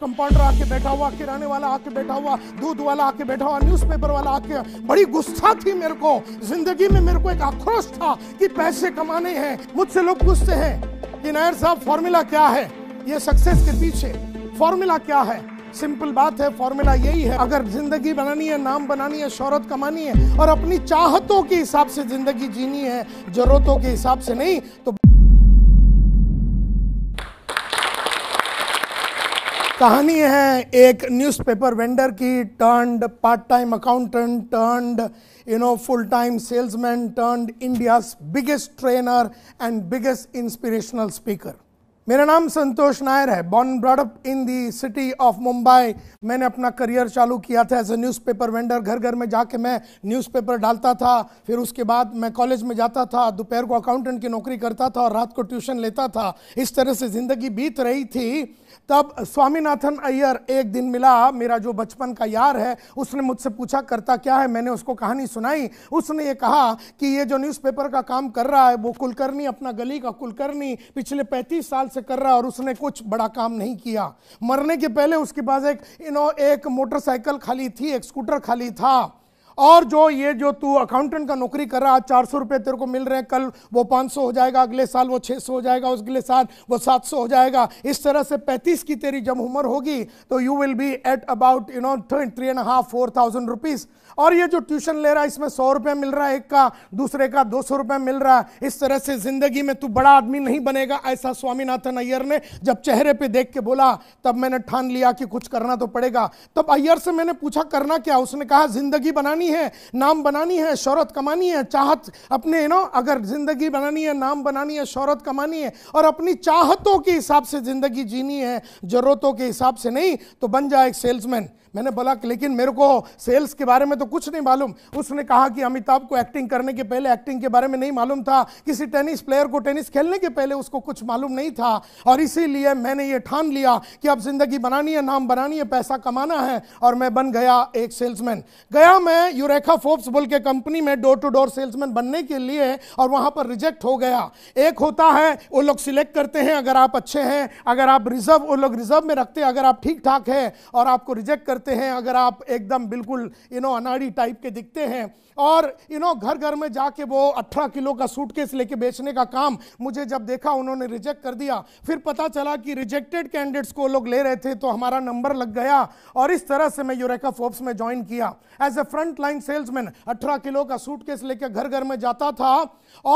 compounder आके बैठा हुआ किराने वाला आके बैठा हुआ दूध वाला आके बैठा हुआ न्यूज़पेपर वाला आके बड़ी गुस्सा थी मेरे को जिंदगी में मेरे को एक आक्रोश था कि पैसे कमाने हैं मुझसे लोग गुस्से हैं कि नायर साहब फॉर्मूला क्या है ये सक्सेस के पीछे फॉर्मूला क्या है सिंपल बात है फॉर्मूला यही है अगर जिंदगी बनानी है नाम बनानी है शोहरत कमानी है और अपनी चाहतों के हिसाब से जिंदगी जीनी है जरूरतों के हिसाब से नहीं तो कहानी है एक न्यूज़पेपर वेंडर की turned part time accountant turned you know full time salesman turned India biggest trainer and biggest inspirational speaker मेरा नाम संतोष नायर है born brought up in the city of Mumbai मैंने अपना करियर चालू किया था एज ए न्यूज़पेपर वेंडर घर घर में जाके मैं न्यूज़पेपर डालता था फिर उसके बाद मैं कॉलेज में जाता था दोपहर को अकाउंटेंट की नौकरी करता था और रात को ट्यूशन लेता था इस तरह से ज़िंदगी बीत रही थी तब स्वामीनाथन अय्यर एक दिन मिला मेरा जो बचपन का यार है उसने मुझसे पूछा करता क्या है मैंने उसको कहानी सुनाई उसने ये कहा कि ये जो न्यूज़पेपर का काम कर रहा है वो कुलकर्णी अपना गली का कुलकर्णी पिछले पैंतीस साल से कर रहा है और उसने कुछ बड़ा काम नहीं किया मरने के पहले उसके पास एक यू नो एक मोटरसाइकिल खाली थी एक स्कूटर खाली था और जो ये जो तू अकाउंटेंट का नौकरी कर रहा है आज चार सौ रुपये तेरे को मिल रहे हैं कल वो पाँच सौ हो जाएगा अगले साल वो छः सौ हो जाएगा अगले साल वो सात सौ हो जाएगा इस तरह से पैंतीस की तेरी जब उम्र होगी तो you will be at about you know three and half four thousand rupees और ये जो ट्यूशन ले रहा है इसमें सौ रुपये मिल रहा है एक का दूसरे का दो सौ रुपये मिल रहा है इस तरह से ज़िंदगी में तू बड़ा आदमी नहीं बनेगा ऐसा स्वामीनाथन अय्यर ने जब चेहरे पे देख के बोला तब मैंने ठान लिया कि कुछ करना तो पड़ेगा तब अय्यर से मैंने पूछा करना क्या उसने कहा ज़िंदगी बनानी बनानी है नाम बनानी है शहरत कमानी है चाहत अपने नो अगर ज़िंदगी बनानी है नाम बनानी है शहरत कमानी है और अपनी चाहतों के हिसाब से ज़िंदगी जीनी है ज़रूरतों के हिसाब से नहीं तो बन जाए एक सेल्समैन मैंने बोला लेकिन मेरे को सेल्स के बारे में तो कुछ नहीं मालूम उसने कहा कि अमिताभ को एक्टिंग करने के पहले एक्टिंग के बारे में नहीं मालूम था किसी टेनिस प्लेयर को टेनिस खेलने के पहले उसको कुछ मालूम नहीं था और इसीलिए मैंने ये ठान लिया कि अब जिंदगी बनानी है नाम बनानी है पैसा कमाना है और मैं बन गया एक सेल्समैन गया मैं यूरेखा फोर्ब्स बोल के कंपनी में डोर टू डोर सेल्समैन बनने के लिए और वहां पर रिजेक्ट हो गया एक होता है वो लोग सिलेक्ट करते हैं अगर आप अच्छे हैं अगर आप रिजर्व वो लोग रिजर्व में रखते हैं अगर आप ठीक ठाक है और आपको रिजेक्ट करते सकते हैं अगर आप एकदम बिल्कुल यू नो अनाड़ी टाइप के दिखते हैं और यू नो घर घर में जाके वो अठारह किलो का सूटकेस लेके बेचने का काम मुझे जब देखा उन्होंने रिजेक्ट कर दिया फिर पता चला कि रिजेक्टेड कैंडिडेट्स को लोग ले रहे थे तो हमारा नंबर लग गया और इस तरह से मैं यूरेका फोर्ब्स में ज्वाइन किया as a front line salesman अठारह किलो का सूटकेस लेके घर घर में जाता था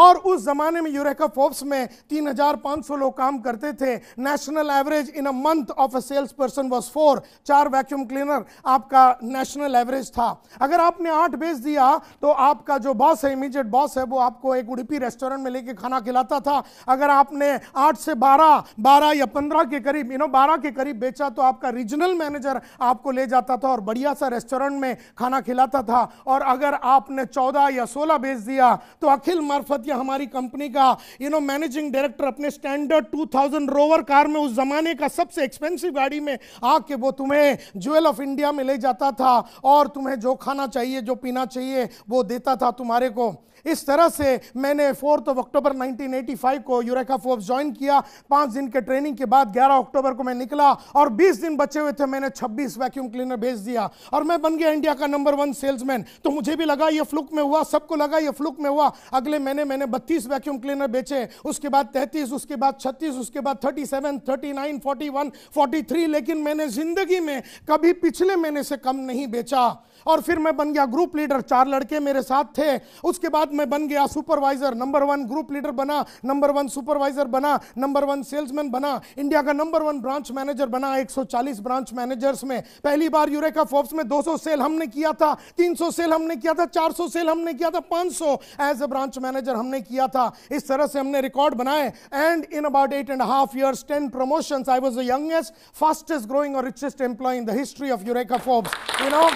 और उस जमाने में यूरेका फोर्ब्स में 3,500 लोग काम करते थे national average in a month of a sales person was four चार वैक्यूम क्लीनर रनर आपका नेशनल एवरेज था अगर आपने आठ बेच दिया तो आपका जो बॉस है इमीजिएट बॉस है वो आपको एक उड़ीपी रेस्टोरेंट में लेके खाना खिलाता था अगर आपने आठ से बारह बारह या पंद्रह के करीब यू नो बारह के करीब बेचा तो आपका रीजनल मैनेजर आपको ले जाता था और बढ़िया सा रेस्टोरेंट में खाना खिलाता था और अगर आपने चौदह या सोलह बेच दिया तो अखिल मार्फत या हमारी कंपनी का यू नो मैनेजिंग डायरेक्टर अपने स्टैंडर्ड टू रोवर कार में उस जमाने का सबसे एक्सपेंसिव गाड़ी में आके वो तुम्हें ज्वेल ऑफ इंडिया में ले जाता था और तुम्हें जो खाना चाहिए जो पीना चाहिए वो देता था तुम्हारे को इस तरह से मैंने फोर्थ ऑफ अक्टूबर 1985 को यूरेका फोर्स ज्वाइन किया पाँच दिन के ट्रेनिंग के बाद 11 अक्टूबर को मैं निकला और 20 दिन बचे हुए थे मैंने 26 वैक्यूम क्लीनर भेज दिया और मैं बन गया इंडिया का नंबर वन सेल्समैन तो मुझे भी लगा ये फ्लुक में हुआ सबको लगा ये फ्लुक में हुआ अगले महीने मैंने बत्तीस वैक्यूम क्लीनर बेचे उसके बाद तैतीस उसके बाद छत्तीस उसके बाद thirty seven thirty nine forty one forty three लेकिन मैंने जिंदगी में कभी पिछले महीने से कम नहीं बेचा और फिर मैं बन गया ग्रुप लीडर चार लड़के मेरे साथ थे उसके बाद मैं बन गया supervisor number one group leader बना नंबर वन सुपरवाइजर बना नंबर वन सेल्समैन बना इंडिया का नंबर वन ब्रांच मैनेजर बना 140 ब्रांच मैनेजर्स में पहली बार यूरेका फोर्ब्स में 200 सेल हमने किया था 300 सेल हमने किया था 400 सेल हमने किया था 500 एज अ ब्रांच मैनेजर हमने किया था इस तरह से हमने रिकॉर्ड बनाए and in about eight and half years ten promotion I was the youngest fastest growing और richest employee in the history of Eureka Forbes you know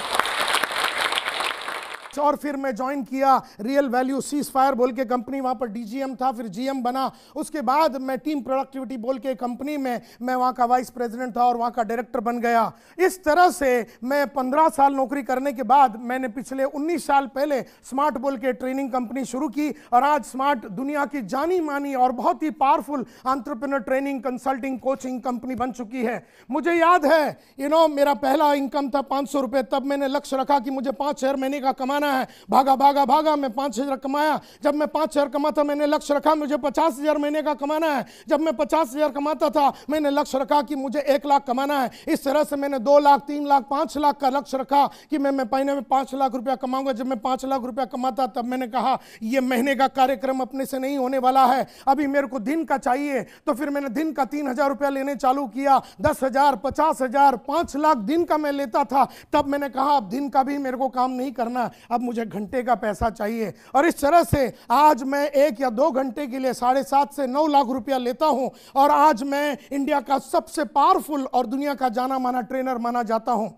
और फिर मैं ज्वाइन किया रियल वैल्यू सीज फायर बोल के company वहां पर DGM था फिर जीएम बना उसके बाद मैं टीम प्रोडक्टिविटी बोल के कंपनी में मैं वहां का वाइस प्रेसिडेंट था और वहां का डायरेक्टर बन गया इस तरह से मैं पंद्रह साल नौकरी करने के बाद मैंने पिछले उन्नीस साल पहले स्मार्ट बोल के ट्रेनिंग कंपनी शुरू की और आज स्मार्ट दुनिया की जानी मानी और बहुत ही powerful entrepreneur training consulting coaching company बन चुकी है मुझे याद है यू you नो know, मेरा पहला इनकम था पांच सौ रुपये तब मैंने लक्ष्य रखा कि मुझे पांच छह महीने का कमाना करना है भागा भागा भागा मैं पाँच हज़ार कमाया जब मैं पाँच हज़ार कमाता मैंने लक्ष्य रखा मुझे पचास हज़ार महीने का कमाना है जब मैं पचास हज़ार कमाता था मैंने लक्ष्य रखा कि मुझे एक लाख कमाना है इस तरह से मैंने दो लाख तीन लाख पाँच लाख का लक्ष्य रखा कि मैं मैं महीने में पाँच लाख रुपया कमाऊंगा जब मैं पाँच लाख रुपया कमाता तब मैंने कहा यह महीने का कार्यक्रम अपने से नहीं होने वाला है अभी मेरे को दिन का चाहिए तो फिर मैंने दिन का तीन हज़ार रुपया लेने चालू किया दस हज़ार पचास हज़ार पाँच लाख दिन का मैं लेता था तब मैंने कहा अब दिन का भी मेरे को काम नहीं करना अब मुझे घंटे का पैसा चाहिए और इस तरह से आज मैं एक या दो घंटे के लिए साढ़े सात से नौ लाख रुपया लेता हूं और आज मैं इंडिया का सबसे पावरफुल और दुनिया का जाना माना ट्रेनर माना जाता हूं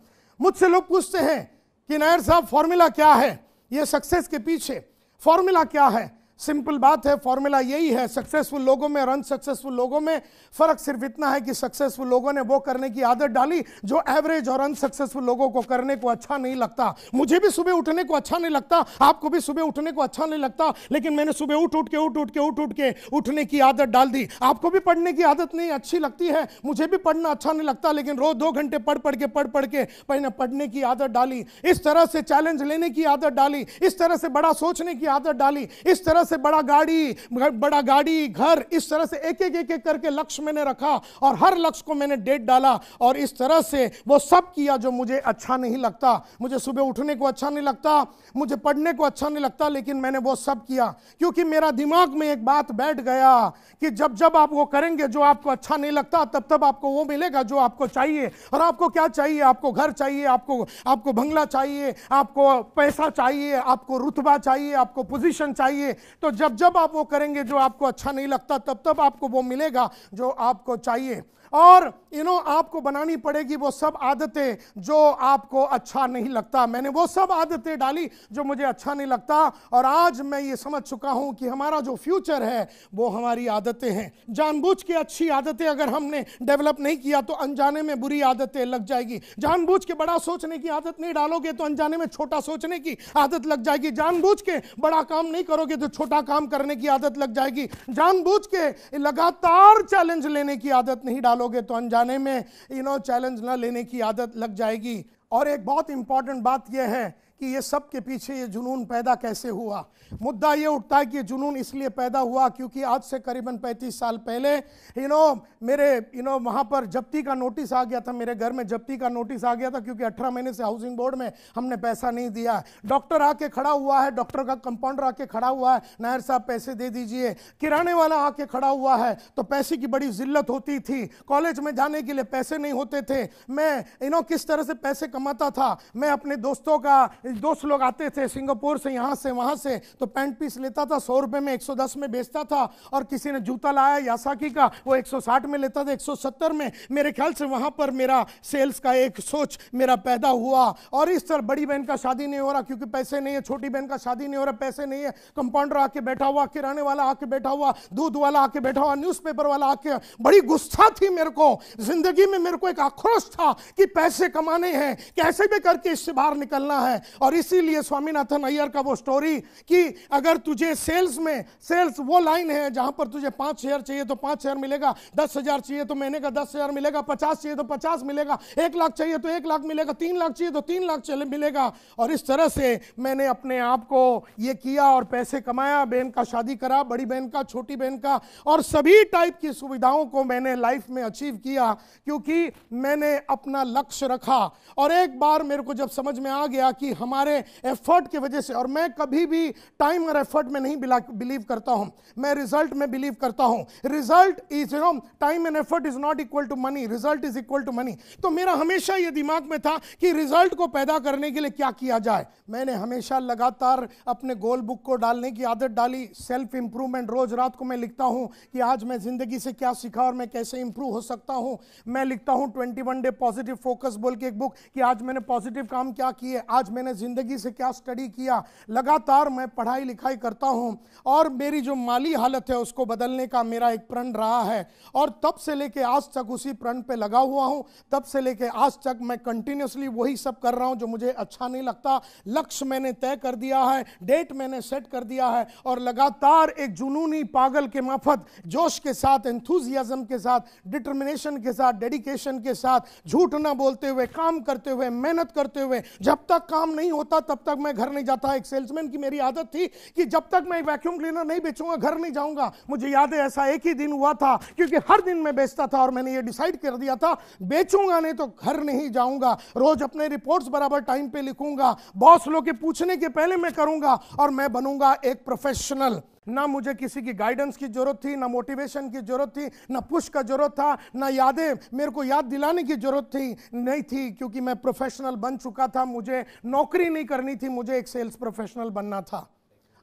मुझसे लोग पूछते हैं कि नायर साहब फॉर्मूला क्या है ये सक्सेस के पीछे फॉर्मूला क्या है सिंपल बात है फॉर्मूला यही है सक्सेसफुल लोगों में और अनसक्सेसफुल लोगों में फर्क सिर्फ इतना है कि सक्सेसफुल लोगों ने वो करने की आदत डाली जो एवरेज और अनसक्सेसफुल लोगों को करने को अच्छा नहीं लगता मुझे भी सुबह उठने को अच्छा नहीं लगता आपको भी सुबह उठने को अच्छा नहीं लगता लेकिन मैंने सुबह उठ उठ के उठ उठ के उठ उठ के उठने की आदत डाल दी आपको भी पढ़ने की आदत नहीं अच्छी लगती है मुझे भी पढ़ना अच्छा नहीं लगता लेकिन रोज दो घंटे पढ़ पढ़ के पढ़ पढ़ के मैंने पढ़ने की आदत डाली इस तरह से चैलेंज लेने की आदत डाली इस तरह से बड़ा सोचने की आदत डाली इस तरह से बड़ा गाड़ी बड़ा गाड़ी घर इस तरह से एक एक एक एक करके लक्ष्य मैंने रखा और हर लक्ष्य को मैंने डेट डाला और इस तरह से वो सब किया जो मुझे अच्छा नहीं लगता मुझे सुबह उठने को अच्छा नहीं लगता मुझे पढ़ने को अच्छा नहीं लगता लेकिन मैंने वो सब किया क्योंकि मेरा दिमाग में एक बात बैठ गया कि जब जब आप वो करेंगे जो आपको अच्छा नहीं लगता तब तब आपको वो मिलेगा जो आपको चाहिए और आपको क्या चाहिए आपको घर चाहिए आपको आपको बंगला चाहिए आपको पैसा चाहिए आपको रुतबा चाहिए आपको पोजीशन चाहिए तो जब जब आप वो करेंगे जो आपको अच्छा नहीं लगता तब तब आपको वो मिलेगा जो आपको चाहिए और यू नो आपको बनानी पड़ेगी वो सब आदतें जो आपको अच्छा नहीं लगता मैंने वो सब आदतें डाली जो मुझे अच्छा नहीं लगता और आज मैं ये समझ चुका हूँ कि हमारा जो फ्यूचर है वो हमारी आदतें हैं जानबूझ के अच्छी आदतें अगर हमने डेवलप नहीं किया तो अनजाने में बुरी आदतें लग जाएगी जानबूझ के बड़ा सोचने की आदत नहीं डालोगे तो अनजाने में छोटा सोचने की आदत लग जाएगी जानबूझ के बड़ा काम नहीं करोगे तो छोटा छोटा काम करने की आदत लग जाएगी जानबूझ के लगातार चैलेंज लेने की आदत नहीं डालोगे तो अनजाने में यू नो चैलेंज ना लेने की आदत लग जाएगी और एक बहुत इंपॉर्टेंट बात यह है कि ये सब के पीछे ये जुनून पैदा कैसे हुआ मुद्दा ये उठता है कि ये जुनून इसलिए पैदा हुआ क्योंकि आज से करीबन 35 साल पहले यू नो मेरे यू नो वहाँ पर जब्ती का नोटिस आ गया था मेरे घर में जब्ती का नोटिस आ गया था क्योंकि 18 महीने से हाउसिंग बोर्ड में हमने पैसा नहीं दिया डॉक्टर आके खड़ा हुआ है डॉक्टर का कंपाउंडर आके खड़ा हुआ है नायर साहब पैसे दे दीजिए किराने वाला आके खड़ा हुआ है तो पैसे की बड़ी जिल्लत होती थी कॉलेज में जाने के लिए पैसे नहीं होते थे मैं यू नो किस तरह से पैसे कमाता था मैं अपने दोस्तों का दोस्त लोग आते थे सिंगापुर से यहाँ से वहाँ से तो पैंट पीस लेता था सौ रुपये में एक सौ दस में बेचता था और किसी ने जूता लाया यासाकी का वो एक सौ साठ में लेता था एक सौ सत्तर में मेरे ख्याल से वहाँ पर मेरा सेल्स का एक सोच मेरा पैदा हुआ और इस तरह बड़ी बहन का शादी नहीं हो रहा क्योंकि पैसे नहीं है छोटी बहन का शादी नहीं हो रहा पैसे नहीं है कंपाउंडर आके बैठा हुआ किराने वाला आके बैठा हुआ दूध वाला आके बैठा हुआ न्यूज़पेपर वाला आके बड़ी गुस्सा थी मेरे को जिंदगी में मेरे को एक आक्रोश था कि पैसे कमाने हैं कैसे भी करके इससे बाहर निकलना है और इसीलिए स्वामीनाथन अय्यर का वो स्टोरी कि अगर तुझे सेल्स में सेल्स वो लाइन है जहां पर तुझे पांच शेयर चाहिए तो पांच शेयर मिलेगा दस हज़ार चाहिए तो महीने का दस हज़ार मिलेगा पचास चाहिए तो पचास मिलेगा एक लाख चाहिए तो एक लाख मिलेगा तीन लाख चाहिए तो तीन लाख मिलेगा और इस तरह से मैंने अपने आप को ये किया और पैसे कमाया बहन का शादी करा बड़ी बहन का छोटी बहन का और सभी टाइप की सुविधाओं को मैंने लाइफ में अचीव किया क्योंकि मैंने अपना लक्ष्य रखा और एक बार मेरे को जब समझ में आ गया कि हम हमारे एफर्ट की वजह से और मैं कभी भी टाइम और एफर्ट में नहीं बिलीव करता हूं मैं रिजल्ट में बिलीव करता हूं result is you know time and effort is not equal to money result is equal to money तो मेरा हमेशा ये दिमाग में था कि रिजल्ट को पैदा करने के लिए क्या किया जाए मैंने हमेशा लगातार अपने गोल बुक को डालने की आदत डाली सेल्फ इंप्रूवमेंट रोज रात को मैं लिखता हूं कि आज मैं ज़िंदगी से क्या सीखा और मैं कैसे इंप्रूव हो सकता हूं मैं लिखता हूं twenty one day positive focus बोल के एक बुक कि आज मैंने पॉजिटिव काम क्या किए आज मैंने ज़िंदगी से क्या स्टडी किया लगातार मैं पढ़ाई लिखाई करता हूँ और मेरी जो माली हालत है उसको बदलने का मेरा एक प्रण रहा है और तब से लेके आज तक उसी प्रण पे लगा हुआ हूँ तब से लेके आज तक मैं कंटिन्यूसली वही सब कर रहा हूँ जो मुझे अच्छा नहीं लगता लक्ष्य मैंने तय कर दिया है डेट मैंने सेट कर दिया है और लगातार एक जुनूनी पागल के माफत जोश के साथ एंथुजियाज़म के साथ डिटर्मिनेशन के साथ डेडिकेशन के साथ झूठ ना बोलते हुए काम करते हुए मेहनत करते हुए जब तक काम नहीं नहीं होता तब तक मैं घर नहीं जाता एक सेल्समैन की मेरी आदत थी कि जब तक मैं वैक्यूम क्लीनर नहीं बेचूंगा घर नहीं जाऊंगा मुझे याद है ऐसा एक ही दिन हुआ था क्योंकि हर दिन मैं बेचता था और मैंने ये डिसाइड कर दिया था बेचूंगा नहीं तो घर नहीं जाऊंगा रोज अपने रिपोर्ट्स बराबर टाइम पे लिखूंगा बॉस लोग के पूछने के पहले मैं करूंगा और मैं बनूंगा एक प्रोफेशनल ना मुझे किसी की गाइडेंस की जरूरत थी ना मोटिवेशन की जरूरत थी ना पुश का जरूरत था ना यादें मेरे को याद दिलाने की जरूरत थी नहीं थी क्योंकि मैं प्रोफेशनल बन चुका था मुझे नौकरी नहीं करनी थी मुझे एक सेल्स प्रोफेशनल बनना था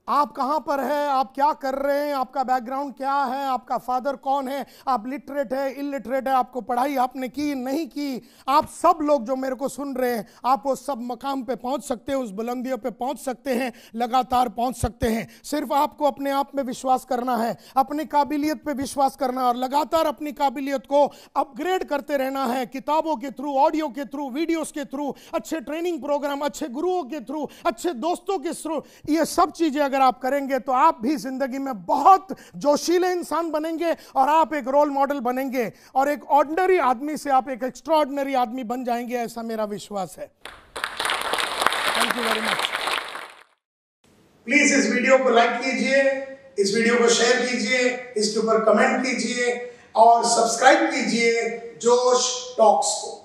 आप कहाँ पर हैं आप क्या कर रहे हैं आपका बैकग्राउंड क्या है आपका फादर कौन है आप लिटरेट है इलिटरेट है आपको पढ़ाई आपने की नहीं की आप सब लोग जो मेरे को सुन रहे हैं आप वो सब मकाम पे पहुँच सकते हैं उस बुलंदियों पे पहुँच सकते हैं लगातार पहुँच सकते हैं सिर्फ आपको अपने आप में विश्वास करना है अपनी काबिलियत पर विश्वास करना और लगातार अपनी काबिलियत को अपग्रेड करते रहना है किताबों के थ्रू ऑडियो के थ्रू वीडियोज़ के थ्रू अच्छे ट्रेनिंग प्रोग्राम अच्छे गुरुओं के थ्रू अच्छे दोस्तों के थ्रू ये सब चीज़ें अगर अगर आप करेंगे तो आप भी जिंदगी में बहुत जोशीले इंसान बनेंगे और आप एक रोल मॉडल बनेंगे और एक ऑर्डनरी आदमी से आप एक एक्स्ट्रॉर्डनरी आदमी बन जाएंगे ऐसा मेरा विश्वास है thank you very much please इस वीडियो को लाइक कीजिए इस वीडियो को शेयर कीजिए इसके ऊपर कमेंट कीजिए और सब्सक्राइब कीजिए जोश टॉक्स को